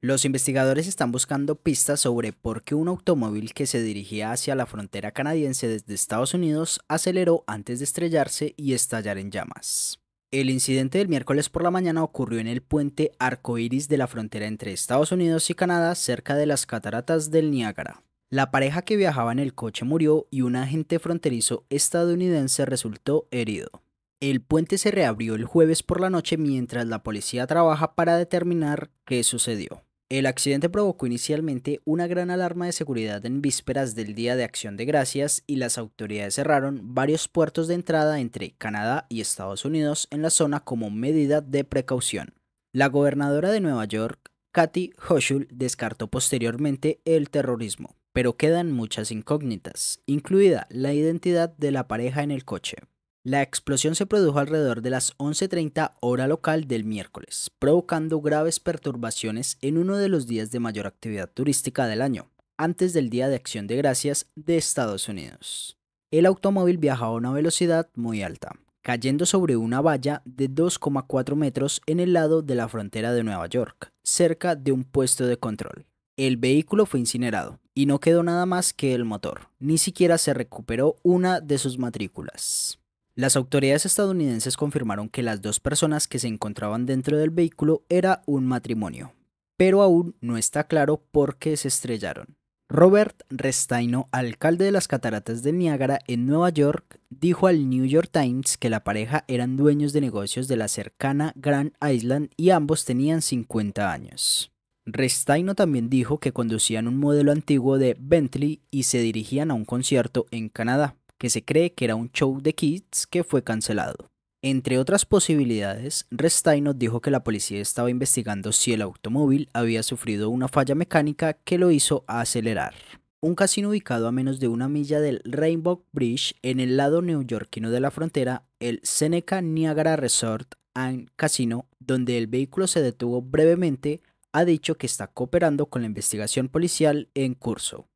Los investigadores están buscando pistas sobre por qué un automóvil que se dirigía hacia la frontera canadiense desde Estados Unidos aceleró antes de estrellarse y estallar en llamas. El incidente del miércoles por la mañana ocurrió en el puente arcoíris de la frontera entre Estados Unidos y Canadá cerca de las cataratas del Niágara. La pareja que viajaba en el coche murió y un agente fronterizo estadounidense resultó herido. El puente se reabrió el jueves por la noche mientras la policía trabaja para determinar qué sucedió. El accidente provocó inicialmente una gran alarma de seguridad en vísperas del Día de Acción de Gracias y las autoridades cerraron varios puertos de entrada entre Canadá y Estados Unidos en la zona como medida de precaución. La gobernadora de Nueva York, Kathy Hochul, descartó posteriormente el terrorismo, pero quedan muchas incógnitas, incluida la identidad de la pareja en el coche. La explosión se produjo alrededor de las 11.30 hora local del miércoles, provocando graves perturbaciones en uno de los días de mayor actividad turística del año, antes del Día de Acción de Gracias de Estados Unidos. El automóvil viajaba a una velocidad muy alta, cayendo sobre una valla de 2,4 metros en el lado de la frontera de Nueva York, cerca de un puesto de control. El vehículo fue incinerado y no quedó nada más que el motor, ni siquiera se recuperó una de sus matrículas. Las autoridades estadounidenses confirmaron que las dos personas que se encontraban dentro del vehículo era un matrimonio, pero aún no está claro por qué se estrellaron. Robert Restaino, alcalde de las cataratas de Niágara en Nueva York, dijo al New York Times que la pareja eran dueños de negocios de la cercana Grand Island y ambos tenían 50 años. Restaino también dijo que conducían un modelo antiguo de Bentley y se dirigían a un concierto en Canadá, que se cree que era un show de Kids que fue cancelado. Entre otras posibilidades, Restaino dijo que la policía estaba investigando si el automóvil había sufrido una falla mecánica que lo hizo acelerar. Un casino ubicado a menos de una milla del Rainbow Bridge en el lado neoyorquino de la frontera, el Seneca Niagara Resort and Casino, donde el vehículo se detuvo brevemente, ha dicho que está cooperando con la investigación policial en curso.